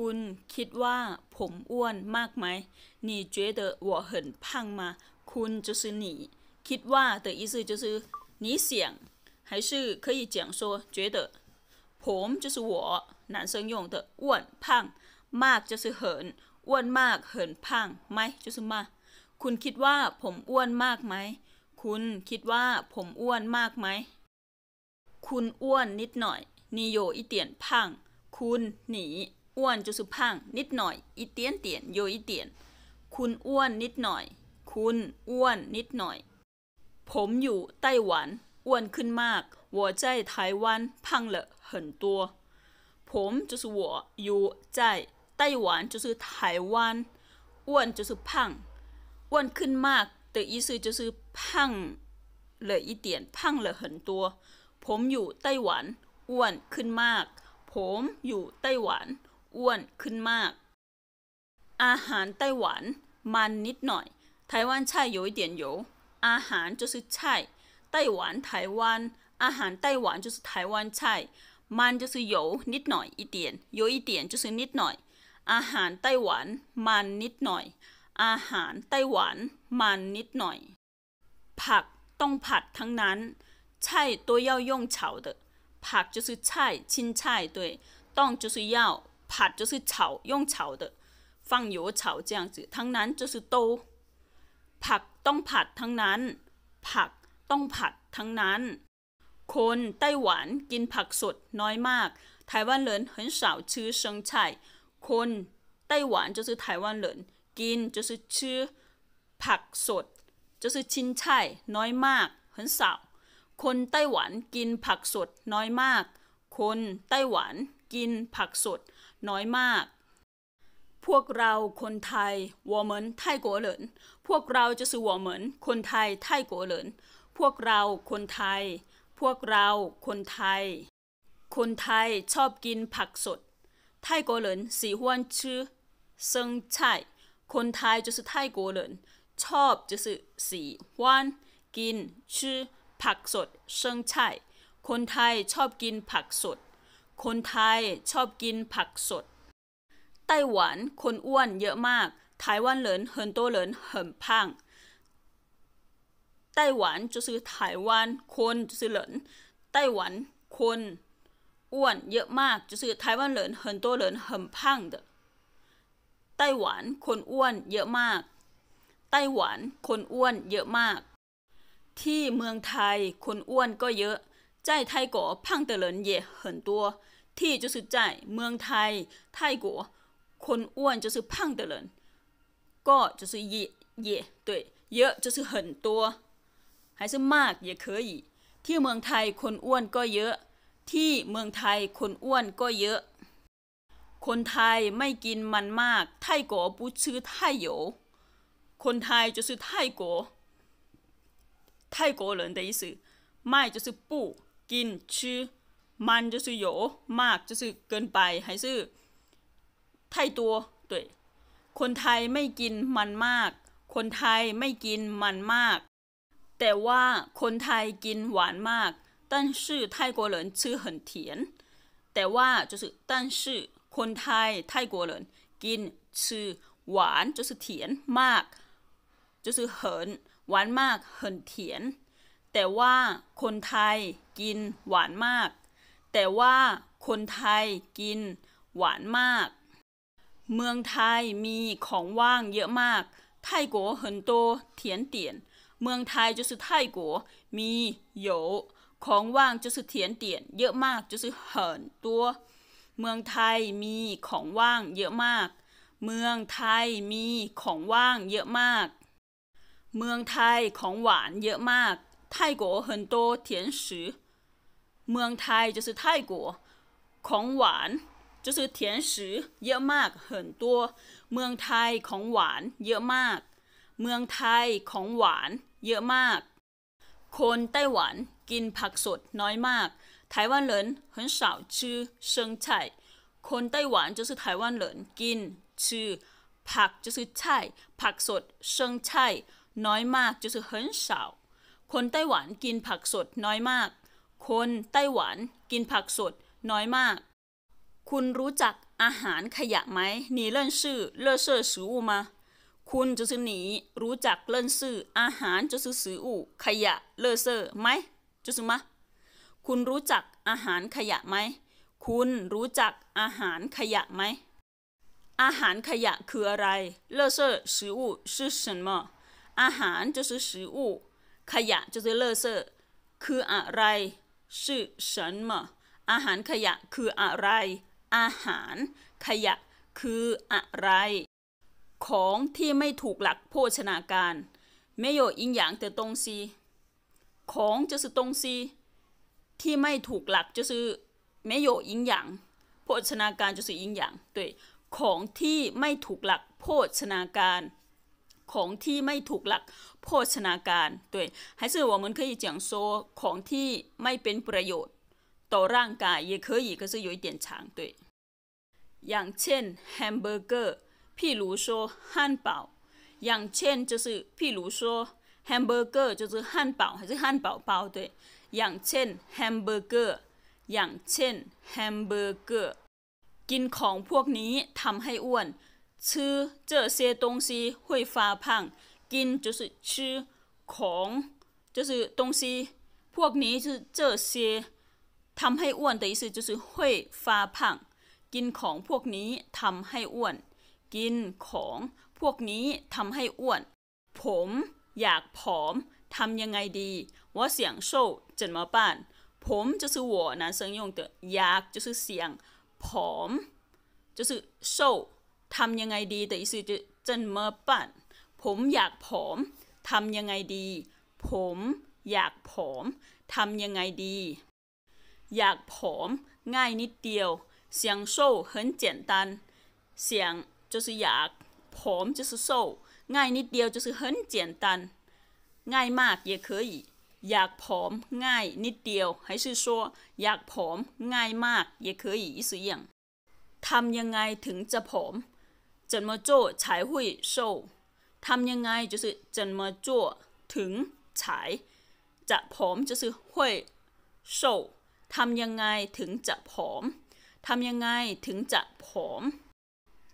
คุณคิดว่าผมอ้วนมากไหม你觉得我很胖吗คุณ就是你คิดว่า的意思就是你想还是可以讲说觉得ผม就是我男生用的อ้วน胖มาก就是很อ้วนมากเหินพังไหม就是มาคุณคิดว่าผมอ้วนมากไหม คุณคิดว่าผมอ้วนมากไหมคุณอ้วนนิดหน่อยนิโยอิเตียนพังคุณหนีอ้วนจสพังนิดหน่อยอีตตนีเต有一点คุณอ้วนนิดหน่อยคุณอ้วนนิดหน่อยผมอยู่ไต้หวันอ้วนขึ้นมาก我在台湾胖了很多ผม就是我อยู่在ไต้หวัน就是台湾อ้วน就是胖อ้วนขึ้นมาก的意思就是胖了一点胖了很多ผมอยู่ไต้หวันอ้วนขึ้นมากผมอยู่ไต้หวันอ้วนขึ้นมาก อาหารไต้หวันมันนิดหน่อย ไต้หวันใช่有一点油อาหารก็คือใช่ ไต้หวันไต้หวัน อาหารไต้หวันก็คือไต้หวันใช่มันก็คือ油นิดหน่อย一点有一点就是นิดหน่อย อาหารไต้หวันมัน นิดหน่อย อาหารไต้หวันมันนิดหน่อย ผักต้องผัดทั้งนั้นใช่ตัว要用炒的ผัก就是菜青菜对ต้อง就是要ผัด就是炒，用炒的，放油炒这样子。ทั้งนั้น就是都，ผักต้องผัดทั้งนั้นผักต้องผัดทั้งนั้น คนไต้หวันกินผักสดน้อยมาก台湾人很少吃生菜。คนไต้หวัน就是台湾人，กิน就是吃，ผักสด就是青菜น้อยมาก很少。คนไต้หวันกินผักสดน้อยมากคนไต้หวันกินผักสดน้อยมาก พวกเราคนไทยวอเหมือนไทยกัวเหลินพวกเราจะสื่อวอเหมือน คนไทยไทยกัวเหลินพวกเราคนไทย พวกเราคนไทย คนไทยชอบกินผักสด ไทยกัวเหลินสีหวนชื่อเซิงไช่คนไทยจะสือไทยกัวเหลินชอบจะสือสีหวนกินชื่อผักสดเซิงไช่คนไทยชอบกินผักสดคนไทยชอบกินผักสด ไต้หวันคนอ้วนเยอะมาก台湾人很多人很胖ไต้หวันจะซื้อไต้หวันคนจะซื้อเหรินไต้หวันคนอ้วนเยอะมากจะซื้อไต้หวันเหริน很多人很胖的ไต้หวันคนอ้วนเยอะมาก ไต้หวันคนอ้วนเยอะมาก ที่เมืองไทยคนอ้วนก็เยอะ在泰国胖的人也很多。ที่就是在เมืองไทยไ国คนอ้วน就是胖的人ก็就是也也对เยอะ就是很多还是มาก也可以ที่เมืองไทยคนอ้วนก็เยอะที่เมืองไทยคนอ้วนก็เยอะ คนไทยไม่กินมันมากไทยก๋อ不吃太油คนไทย就是泰国泰国人的意思ไม่就是不กินชื่อมันจะสื่อโยมากจะสื่อเกินไปหือทยตัวตัวคนไทยไม่กินมันมาก คนไทยไม่กินมันมาก แต่ว่าคนไทยกินหวานมาก ตั้งชชืื่่ออไทยกวเเหนหินเถียน แต่ว่าจะสื่อตั้งชื่อ คนไทยไทยกัวเหรินกินชื่อหวานจะสื่อเถียนมากจะสื่อเหินหวานมากเหินเถียนแต่ว่าคนไทยกินหวานมาก แต่ว่าคนไทยกินหวานมาก เมืองไทยมีของว่างเยอะมาก ไทยกัวเหินโตเทียนเตียน เมืองไทยจะสุดไทยกัวมีโยของว่างจะสุดเทียนเตียน เยอะมากจะสุดเหินตัว เมืองไทยมีของว่างเยอะมาก เมืองไทยมีของว่างเยอะมาก เมืองไทยของหวานเยอะมาก泰国很多甜食，เมืองไทย就是泰国，ของหวาน就是甜食เยอะมาก很多，เมืองไทยของหวานเยอะมาก เมืองไทยของหวานเยอะมาก คนไต้หวันกินผักสดน้อยมาก台湾人很少吃生菜คนไต้หวัน就是台湾人กินชืผัก就是菜ผักสด生菜น้อยมาก就是很少คนไต้หวันกินผักสดน้อยมาก คนไต้หวันกินผักสดน้อยมาก คุณรู้จักอาหารขยะไหม你认识垃圾食物吗คุณจะซื้อหนีรู้จักเล่นซื่ออาหารจะซื้อสื่ออูขยะเลอเซอร์ไหมจะซื้อมา คุณรู้จักอาหารขยะไหม คุณรู้จักอาหารขยะไหม อาหารขยะคืออะไร เลอเซอร์สื่ออู่是什么อาหารจะซื้อสื่ออูขยะจะเลอเซคืออะไรชื่อฉันมาอาหารขยะคืออะไรอาหารขยะคืออะไร ของที่ไม่ถูกหลักโภชนาการไม่โยอิงอย่างแต่ตรงซีของจะสุดตรงซีที่ไม่ถูกหลักจะซื้อไม่โยอิงอย่างโภชนาการจะซื้ออิงอย่างด้วยของที่ไม่ถูกหลักโภชนาการของที่ไม่ถูกหลักโภชนาการด้วย还是我们可以讲说ของที่ไม่เป็นประโยชน์ต่อร่างกาย也可以可是有一点长对อย่างเช่นแฮมเบอร์เกอร์ พี่如说汉堡อย่างเช่น就是譬如说 hamburger 就是汉堡还是汉堡包对อย่างเช่นฮมเบอร์เกอย่างเช่น hamburger กินของพวกนี้ทำให้อ้วน吃这些东西会发胖，กิน就是吃，ของ就是东西，พวกนี้ื是这些ทำให้อ้วน的意思就是会发胖，กินของพวกนี้ทำให้อ้วนกินของพวกนี้ทำให้อ้วนผมอยากผอมทำยังไงดี我想瘦怎么办ผม就是我男生用的อยาก就是想ผอม就是瘦ทำยังไงดีแต่อีสุจะจนเมอปั่นผมอยากผอมทำยังไงดี ผมอยากผอมทำยังไงดี อยากผอมง่ายนิดเดียวเสียงโซ่很简单เสียง就是อยากผอม就是โซ่ง่ายนิดเดียว就是很简单ง่ายมาก也可以อยากผอมง่ายนิดเดียว还是说อยากผอมง่ายมาก也可以意思一样ทำยังไงถึงจะผอม怎么做才会瘦ทำยังไง จะสื่อ怎么做ถึงฉายจะผอมจะสื่อ会瘦ทำยังไงถึงจะผอมทำยังไงถึงจะผอม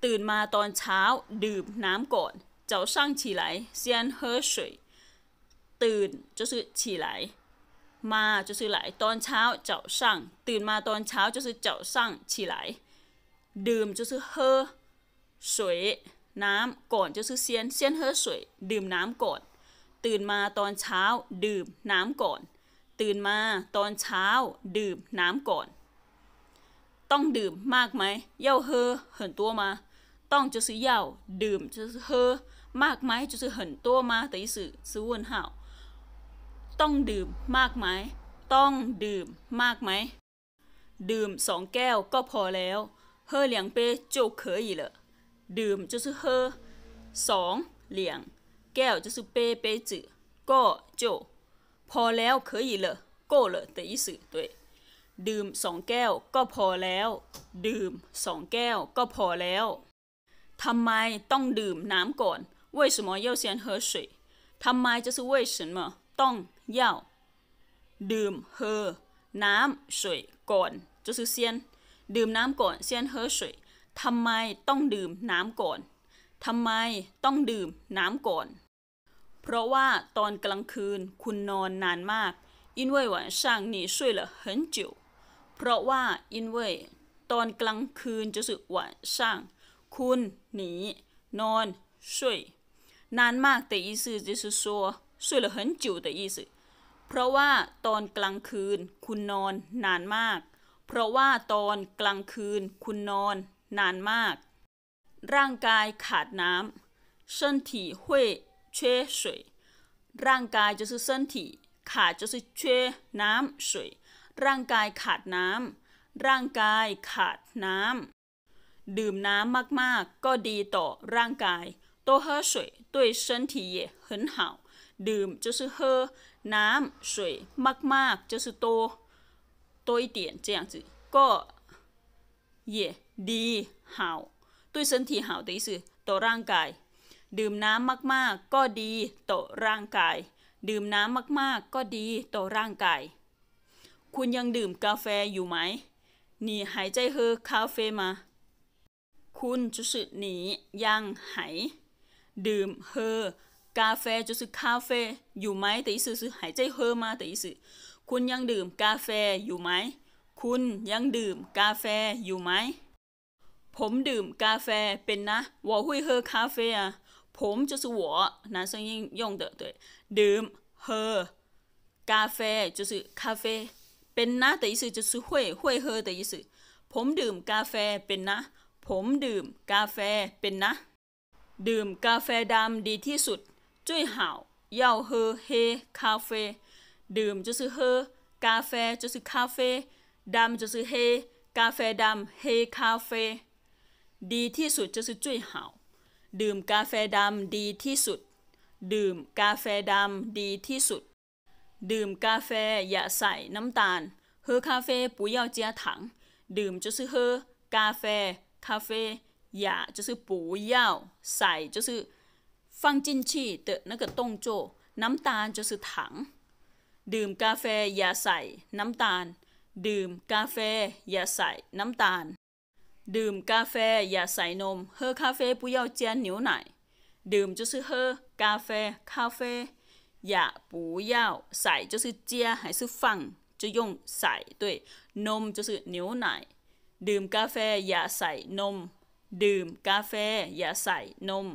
ตื่นมาตอนเช้าดื่มน้ำก่อนเจ้า先喝างฉีไหลเซียนเฮอสยตื่นจะสื่อฉีไหล มาจะสื่อไหลตอนเช้าเจ้าางตื่นมาตอนเช้าจะสื่อเจ้าางฉีไหลดื่มจะสื่อเฮอสวยน้ำก่อนจะซื้อเซียนเซียนเฮอสวย ดื่มน้ำก่อน ตื่นมาตอนเช้า ดื่มน้ำก่อน ตื่นมาตอนเช้า ดื่มน้ำก่อน ต้องดื่มมากไหมเย่าเฮอเหินตัวมา ต้องจะซื้อเย่าดื่มจะเฮอมากไหมจะซื้อเหินตัวมาแต่สื้อซื้อวนเห่าต้องดื่มมากไหมต้องดื่มมากไหมดื่มสองแก้วก็พอแล้ว เฮอเหลียงเป้จเยอีหล了ดื่มเฮอสองเหลียงแก้วปจ杯杯子ก็就พอแล้วก็可以了สือตัวดื่มสองแก้วก็พอแล้วดื่มสองแก้วก็พอแล้วทำไมต้องดื่มน้ำก่อน为什么要先喝水ทำไมจะ是为什么ต้อง要ดื่ม喝น้ำ水ก่อนจะ是先ดื่มน้ำก่อน先喝水ทำไมต้องดื่มน้ำก่อน ทำไมต้องดื่มน้ำก่อน เพราะว่าตอนกลางคืนคุณนอนนานมาก因为晚上你睡了很久เพราะว่า因为ตอนกลางคืนจะสึกางคุณหนีนอนช่วยนานมากแต่意思就是说睡了很久的意思เพราะว่าตอนกลางคืนคุณนอน นานมาก เพราะว่าตอนกลางคืนคุณนอนนานมาก ร่างกายขาดน้ำ身体会缺水ร่างกาย就是身体ขาด就้缺น้ำ水ร่างกายขาดน้ำร่างกายขาดน้ำดื่มน้ำมากๆ ก็ดีต่อร่างกาย多喝水对身体也很好ดื่ม就是喝น้ำ水มากๆ就是多多一点这样子ก็也ดีเห่าตุ้ยเซินทีเห่าตีสือตัวร่างกาย ดื่มน้ำมากๆ ก็ดีต่อร่างกาย ดื่มน้ำมากๆ ก็ดีต่อร่างกาย คุณยังดื่มกาแฟอยู่ไหม นี่หายใจเฮอคาเฟมา คุณจุสึหนียังหายดื่มเฮอกาแฟจุสึคาเฟอยู่ไหมแต่อีสื่อหายใจเฮอมาแต่อีสือคุณยังดื่มกาแฟอยู่ไหม คุณยังดื่มกาแฟอยู่ไหมผมดื่มกาแฟเป็นนะาเฟ่อะผม就是我男生用用的对ดื่มเฮอกาแฟ就是คาเป็นนะแต的意思就是会会喝的意思ผมดื่มกาแฟเป็นนะ ผมดื่มกาแฟเป็นนะ ดื่มกาแฟดำดีที่สุดจุ้ยห่าวเย่าเฮเฮคาเฟ่ดื่มจะสื้อเฮกาแฟจะสื้อคาเฟ่ดำจะสื้อเฮกาแฟดำเฮคาเฟ่ดีที่สุดจะคือจุ้ยเห่าดื่มกาแฟดำดีที่สุด ดื่มกาแฟดำดีที่สุด ดื่มกาแฟอย่าใส่น้ำตาล เฮอคาเฟ่ปุ๋ยเยาเจียถังดื่มจะซื้อเฮอกาแฟคาเฟ่อย่าจะซื้อปุ๋ยเยาใส่จะซื้อฟังจินชี่เตะนักต้งโจน้ำตาลจะซื้อถังดื่มกาแฟอย่าใส่น้ำตาล ดื่มกาแฟอย่าใส่น้ำตาลดื่มกาแฟอย่าใส่นม เฮน咖啡不要加牛奶ดื่ม就是喝กาแฟ咖啡อย่า不要ใส่就是加还是放就用ใส่对นม就是牛奶ดื่มกาแฟอย่าใส่นม ดื่มกาแฟอย่าใส่นม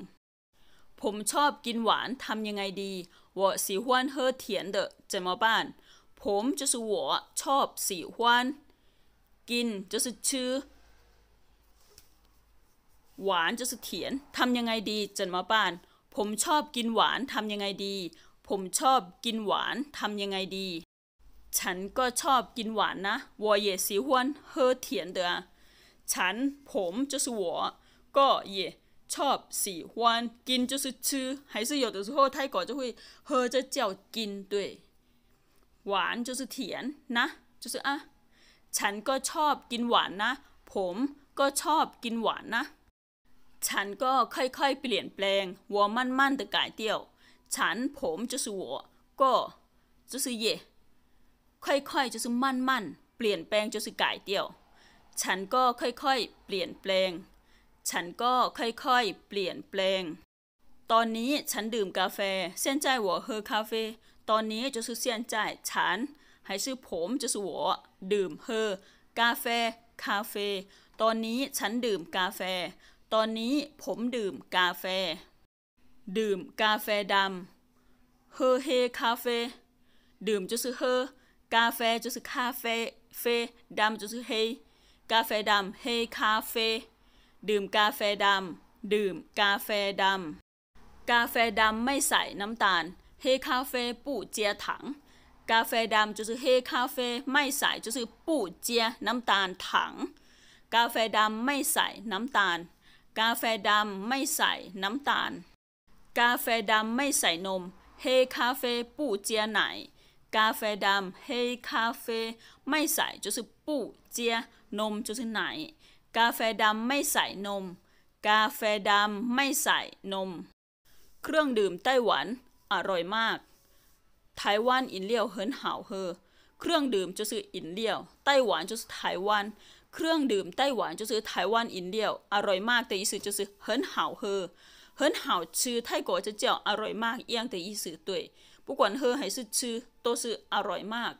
ผมชอบกินหวาน ทำยังไงดีหววสีีนนเเเฮออถยดะจะมาบ้าน ผมจ就ัวชอบสีหานกินจื่อหวานจะสุดเถียนทำยังไงดีจันมาป้าน ผมชอบกินหวานทำยังไงดี ผมชอบกินหวานทำยังไงดี ฉันก็ชอบกินหวานนะวอเยสีหวนเฮอเถียนเดอฉันผมจะสัวก็เยชอบสีหวนกินจะสุดชื่อ就是吃还是有的时候泰国就会喝这ยก่ออจจจะะุยเเฮ้ากินด้วยหวานจะสุดเถียนนะจะสุดอ่ะฉันก็ชอบกินหวานนะ ผมก็ชอบกินหวานนะฉันก็ค่อยๆเปลี่ยนแปลงว่่ามันๆกยเตี้ยว ฉันผมวัวก็เย่ค่อยๆมั่นๆเปลี่ยนแปลงกายเี้ยว ฉันก็ค่อยๆเปลี่ยนแปลง ฉันก็ค่อยๆเปลี่ยนแปลง ตอนนี้ฉันดื่มกาแฟ เส้นใจหัวเฮอคาเฟ่ตอนนี้จะสือเส้นใจฉัน ให้ซื้อผมจะสวดื่มเฮอกาแฟ คาเฟ่ตอนนี้ฉันดื่มกาแฟตอนนี้ผมดื่มกาแฟ ดื่มกาแฟดำ เฮเฮคาเฟ่ดื่มจะซื้อเฮกาแฟจะซื้อคาเฟ่เฟ่ดำจะซื้อเฮกาแฟดำ เฮคาเฟ่ดื่มกาแฟดำ ดื่มกาแฟดำ กาแฟดำไม่ใส่น้ำตาล เฮคาเฟ่ปู่เจียถัง กาแฟดำจะซื้อเฮคาเฟ่ไม่ใส่จะซื้อปู่เจียน้ำตาลถัง กาแฟดำไม่ใส่น้ำตาลกาแฟดำไม่ใส่น้ำตาล กาแฟดำไม่ใส่นม เฮคาเฟ่ปูเจียไหน กาแฟดำเฮคาเฟ่ไม่ใส่就是ปูเจียนม就是ไหน กาแฟดำไม่ใส่นม กาแฟดำไม่ใส่นม เครื่องดื่มไต้หวันอร่อยมาก ไต้หวันอินเลี่ยวเฮินหาเฮอ เครื่องดื่ม就是饮料ไต้หวัน就是台湾ครื่องดื่มไต้หวันจะซื้อไต้หวันอินเดียอร่อยมากแต่อีสือจะซื้อเฮิร์นเฮาเฮอเฮิร์นเฮาชื่อไต้กัวจะเจียว อร่อยมากเอียงแต่อีสือตัวปู้กวนเฮอร์ให้ซื้อชื่อโตซื้ออร่อยมาก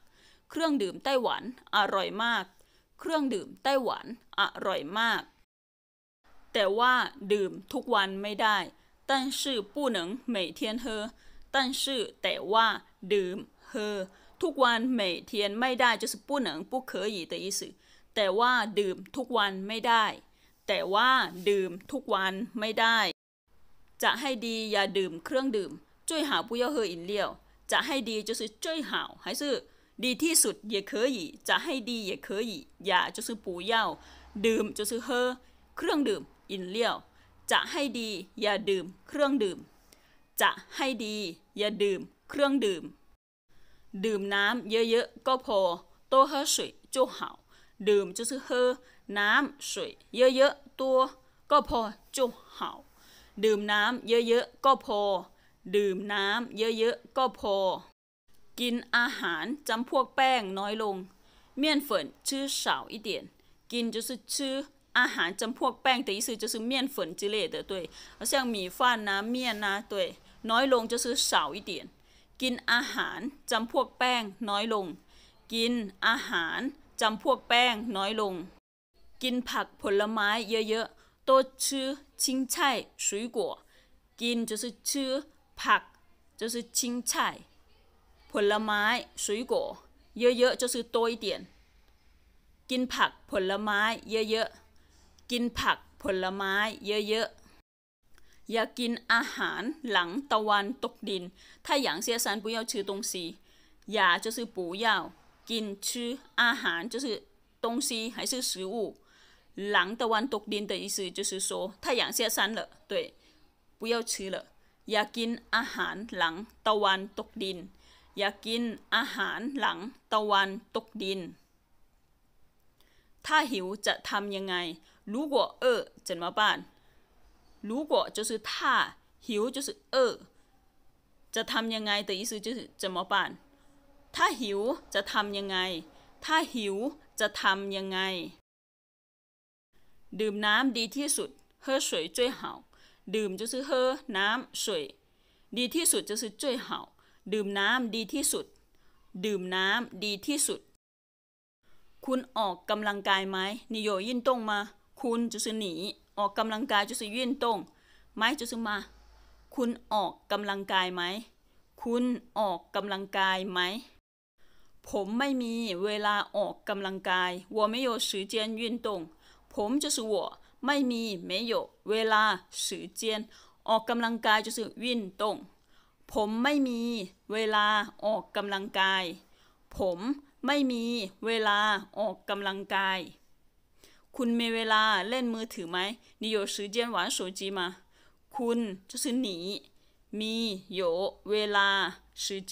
เครื่องดื่มไต้หวันอร่อยมาก เครื่องดื่มไต้หวันอร่อยมาก แต่ว่าดื่มทุกวันไม่ได้แต่ชื่อปู้หนังเหม่เทียนเฮอแต่ชื่อแต่ว่าดื่มเฮอทุกวันเหม่เทียนไม่ได้จะสปู้หนังปู้เคยีแต่อีสือแต่ว่าดื่มทุกวันไม่ได้ แต่ว่าดื่มทุกวันไม่ได้ จะให้ดีอย่าดื่มเครื่องดื่มจ้ยหาปุเย่เฮออินเลี่ยว จะให้ดีือจ้就是ซื้อดีที่สุด也可以จะให้ดี也可以อย่าือปเย่าดื่มื้อเฮอเครื่องดื่ม อินเลี่ยว จะให้ดี อย่าดื่มเครื่องดื่ม จะให้ดี อย่าดื่มเครื่องดื่ม ดื่มน้ำเยอะๆ ก็พอ โตเฮอสยจ多้水就าดื่มื就是喝น้ำสวยเยอะๆตัวก็พอ就好ดื่มน้ำเยอะๆก็พอ ดื่มน้ำเยอะๆก็พอ กินอาหารจำพวกแป้งน้อยลง เมี่ยนฝนชื่อสาอีเียนกิน้อชื่ออาหารจำพวกแป้งแต่意思ซื้อจะซื้อเมี่ยน้อยลงเดียนกินอาหารจำพวกแป้งน้อยลง กินอาหารจำพวกแป้งน้อยลง กินผักผลไม้เยอะๆตัวชื่อชิงช่ายสุยกัวกินจะชื่อผักจะชิงช่ายผลไม้สุยกัวเยอะๆจะตัวเดียนกินผักผลไม้เยอะๆ กินผักผลไม้เยอะๆ อย่ากินอาหารหลังตะวันตกดิน ถ้าอย่างเสียสันปุยเยาชื่อตรงสีอย่าจะซื้อปูยากินชื่ออาหาร就是东西还是食物。ตกดิน的意思就是说太阳下山了，对，不要吃了。อยากกินอาหารหลังตะวันตกดินอยากกินอาหารหลังตะวันตกดินถ้าหิวจะทำยังไง如果饿怎么办如果就是ถ้าหิว就是饿จะทำยังไง的意思就是怎么办ถ้าหิวจะทำยังไง ถ้าหิวจะทำยังไง ดื่มน้ำดีที่สุด喝水最好ดื่มจะซื้อ喝น้ำ水ดีที่สุดจะซื้อ最好ดื่มน้ำดีที่สุด ดื่มน้ำดีที่สุด คุณออกกำลังกายไหมนิโยยินตงมา คุณจะซื้อหนี ออกกำลังกายจะซื้อยินตงไมมจะซื้อมา คุณออกกำลังกายไหม คุณออกกำลังกายไหมผมไม่มีเวลาออกกำลังกาย我没有时间运动ผม就是我ไม่มี没有เวลา时间ออกกำลังกาย就是运动ผมไม่มีเวลาออกกำลังกาย ผมไม่มีเวลาออกกำลังกาย คุณมีเวลาเล่นมือถือไหม你有时间玩手机吗คุณ就是你มี有เวลา时间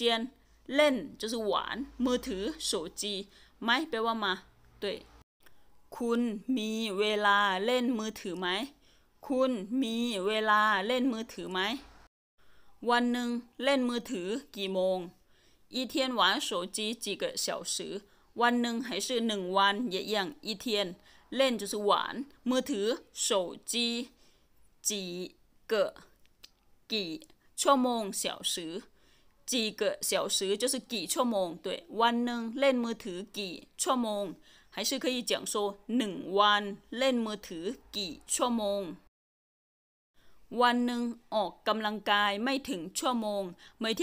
เล่น就是玩มือถือโจีไหมแปลว่ามาตัวคุณมีเวลาเล่นมือถือไหม คุณมีเวลาเล่นมือถือไหม วันหนึ่งเล่นมือถือกี่โมง一天玩手机几个小时วันหนึ่ง还是หนึ่งวัน เยี่ยง一天เล่นวานมือถือ手机几个กี่ ชั่วโมง小时几个小时就是几小梦，对。o 天 e 手 o 几小时，还是可以讲说一天玩 n 机几小时。n 天，哦，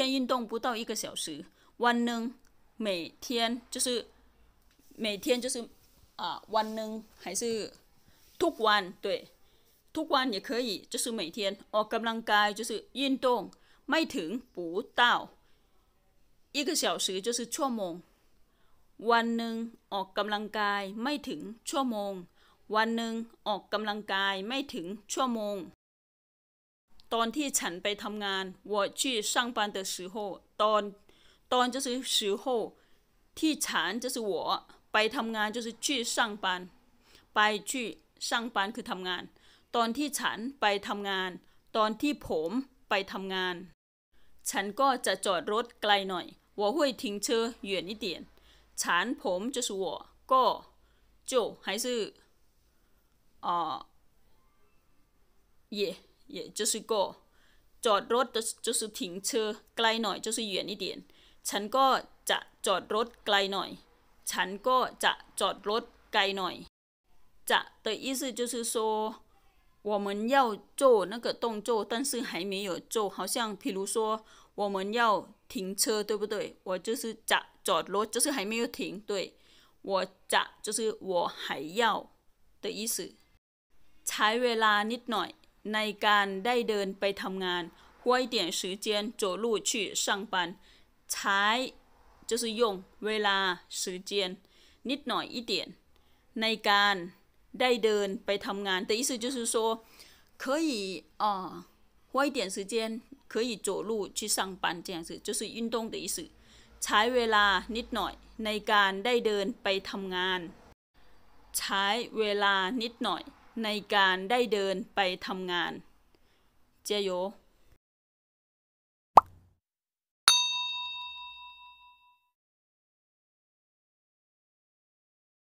运动，不到一个小时。n 天，每天就是每天就是啊，n 天还是每天，对，每天也可以，就是每天哦，运动就是运动。ไม่ถึงปูเต้าอีกเฉือือชั่วโมง วันหนึ่งออกกำลังกายไม่ถึงชั่วโมง วันหนึ่งออกกำลังกายไม่ถึงชั่วโมง ตอนที่ฉันไปทำงาน我去上班的时候ตอนตอนจะซือ时候ที่ฉันจะซือ我ไปทำงาน就是้去上班ไป去上班คือทำงาน ตอนที่ฉันไปทำงาน ตอนที่ผมไปทำงานฉันก็จะจอดรถไกลหน่อย我会停车远一点ฉันผม就是วก็就还是啊、呃、也也就是ก็จอดรถ就是停车ไกลหน่อย就是远一点ฉันก็จะจอดรถไกลหน่อย ฉันก็จะจอดรถไกลหน่อย จะ的意思就是说我们要做那个动作，但是还没有做。好像比如说，我们要停车，对不对？我就是จะจอดรถ就是还没有停，对，我จะ就是我还要的意思。ใช้เวลานิดหน่อยในการได้เดินไปทำงาน花一点时间走路去上班。ใช้就是用เวลา时间นิดหน่อย一点ในการได้เดินไปทำงาน的意思就是说可以啊、花一点时间可以走路去上班这样子就是运动的意思ใช้เวลานิดหน่อยในการได้เดินไปทำงาน ใช้เวลานิดหน่อยในการได้เดินไปทำงาน เจโย